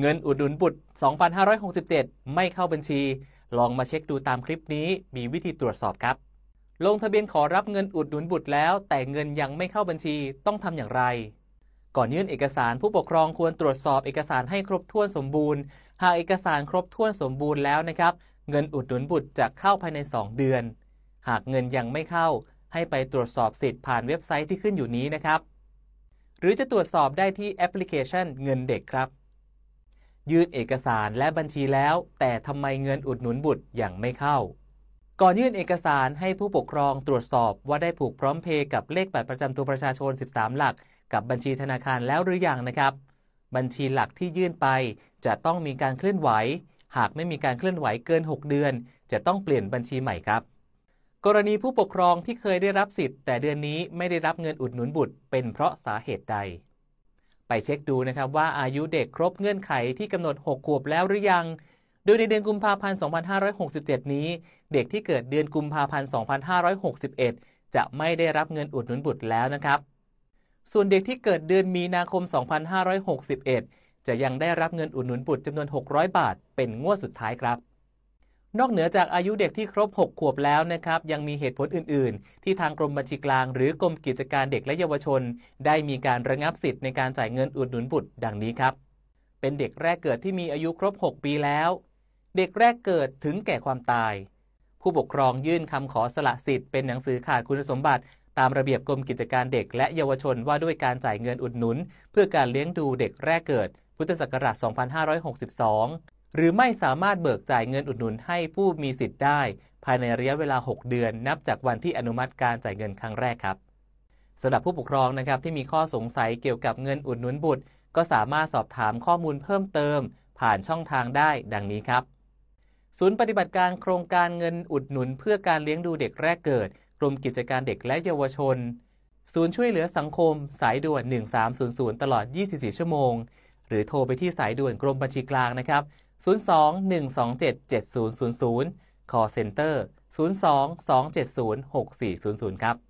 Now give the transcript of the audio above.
เงินอุดหนุนบุตร 2,567ไม่เข้าบัญชี ลองมาเช็คดูตามคลิปนี้ มีวิธีตรวจสอบครับ ลงทะเบียนขอรับเงินอุดหนุนบุตรแล้ว แต่เงินยังไม่เข้าบัญชี ต้องทำอย่างไร ก่อนยื่นเอกสารผู้ปกครองควรตรวจสอบเอกสารให้ครบถ้วนสมบูรณ์ หากเอกสารครบถ้วนสมบูรณ์แล้วนะครับ เงินอุดหนุนบุตรจะเข้าภายใน 2 เดือน หากเงินยังไม่เข้า ให้ไปตรวจสอบสิทธิ์ผ่านเว็บไซต์ที่ขึ้นอยู่นี้นะครับ หรือจะตรวจสอบได้ที่แอปพลิเคชันเงินเด็กครับยื่นเอกสารและบัญชีแล้ว แต่ทำไมเงินอุดหนุนบุตรยังไม่เข้า ก่อนยื่นเอกสารให้ผู้ปกครองตรวจสอบว่าได้ผูกพร้อมเพย์กับเลขบัตรประจำตัวประชาชน 13 หลัก กับบัญชีธนาคารแล้วหรือยังนะครับ บัญชีหลักที่ยื่นไปจะต้องมีการเคลื่อนไหว หากไม่มีการเคลื่อนไหวเกิน 6 เดือน จะต้องเปลี่ยนบัญชีใหม่ครับกรณีผู้ปกครองที่เคยได้รับสิทธิ์ แต่เดือนนี้ไม่ได้รับเงินอุดหนุนบุตร เป็นเพราะสาเหตุใดไปเช็คดูนะครับว่าอายุเด็กครบเงื่อนไขที่กำหนด6ขวบแล้วหรือยัง โดยในเดือนกุมภาพันธ์ 2567 นี้ เด็กที่เกิดเดือนกุมภาพันธ์ 2561 จะไม่ได้รับเงินอุดหนุนบุตรแล้วนะครับ ส่วนเด็กที่เกิดเดือนมีนาคม 2561 จะยังได้รับเงินอุดหนุนบุตรจำนวน 600 บาท เป็นงวดสุดท้ายครับนอกเหนือจากอายุเด็กที่ครบ 6 ขวบแล้วนะครับยังมีเหตุผลอื่น ๆ ที่ทางกรมบัญชีกลาง หรือกรมกิจการเด็กและเยาวชน ได้มีการระงับสิทธิ์ในการจ่ายเงินอุดหนุนบุตร ดังนี้ครับ เป็นเด็กแรกเกิดที่มีอายุครบ 6 ปีแล้ว เด็กแรกเกิดถึงแก่ความตาย ผู้ปกครองยื่นคำขอสละสิทธิ์เป็นหนังสือขาดคุณสมบัติ ตามระเบียบกรมกิจการเด็กและเยาวชนว่าด้วยการจ่ายเงินอุดหนุน เพื่อการเลี้ยงดูเด็กแรกเกิด พุทธศักราช 2562หรือไม่สามารถเบิกจ่ายเงินอุดหนุนให้ผู้มีสิทธิ์ได้ ภายในระยะเวลา 6 เดือนนับจากวันที่อนุมัติการจ่ายเงินครั้งแรกครับสำหรับผู้ปกครองนะครับ ที่มีข้อสงสัยเกี่ยวกับเงินอุดหนุนบุตร ก็สามารถสอบถามข้อมูลเพิ่มเติม ผ่านช่องทางได้ ดังนี้ครับ ศูนย์ปฏิบัติการโครงการเงินอุดหนุนเพื่อการเลี้ยงดูเด็กแรกเกิดกรมกิจการเด็กและเยาวชน ศูนย์ช่วยเหลือสังคม สายด่วน 1300ตลอด 24 ชั่วโมง หรือโทรไปที่สายด่วนกรมบัญชีกลางนะครับ02-127-7000 call center 02-270-6400 ครับ